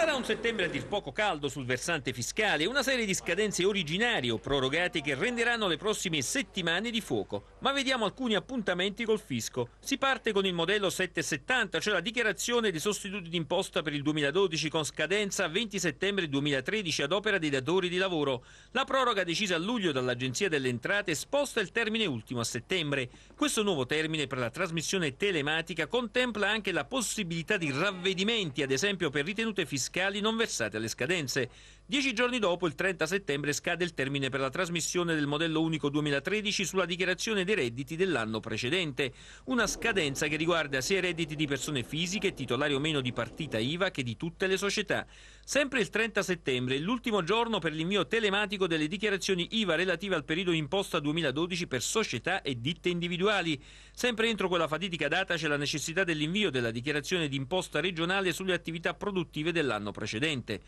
Sarà un settembre a dir poco caldo sul versante fiscale una serie di scadenze originarie o prorogate che renderanno le prossime settimane di fuoco. Ma vediamo alcuni appuntamenti col fisco. Si parte con il modello 770, cioè la dichiarazione dei sostituti d'imposta per il 2012 con scadenza 20 settembre 2013 ad opera dei datori di lavoro. La proroga decisa a luglio dall'Agenzia delle Entrate sposta il termine ultimo a settembre. Questo nuovo termine per la trasmissione telematica contempla anche la possibilità di ravvedimenti, ad esempio per ritenute fiscali fiscali non versate alle scadenze. Dieci giorni dopo, il 30 settembre, scade il termine per la trasmissione del modello unico 2013 sulla dichiarazione dei redditi dell'anno precedente. Una scadenza che riguarda sia i redditi di persone fisiche, titolari o meno di partita IVA, che di tutte le società. Sempre il 30 settembre, l'ultimo giorno per l'invio telematico delle dichiarazioni IVA relative al periodo imposta 2012 per società e ditte individuali. Sempre entro quella fatidica data c'è la necessità dell'invio della dichiarazione di imposta regionale sulle attività produttive dell'anno dell'anno precedente.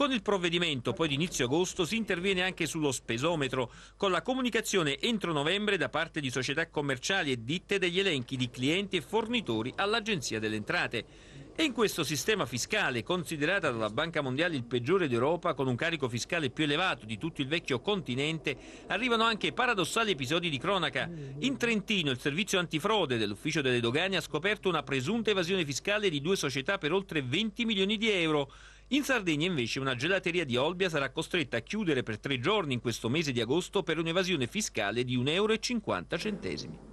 Con il provvedimento poi di inizio agosto si interviene anche sullo spesometro, con la comunicazione entro novembre da parte di società commerciali e ditte degli elenchi di clienti e fornitori all'Agenzia delle Entrate. E in questo sistema fiscale, considerata dalla Banca Mondiale il peggiore d'Europa, con un carico fiscale più elevato di tutto il vecchio continente, arrivano anche paradossali episodi di cronaca. In Trentino il servizio antifrode dell'ufficio delle dogane ha scoperto una presunta evasione fiscale di due società per oltre 20 milioni di euro in Sardegna invece una gelateria di Olbia sarà costretta a chiudere per tre giorni in questo mese di agosto per un'evasione fiscale di 1,50 euro.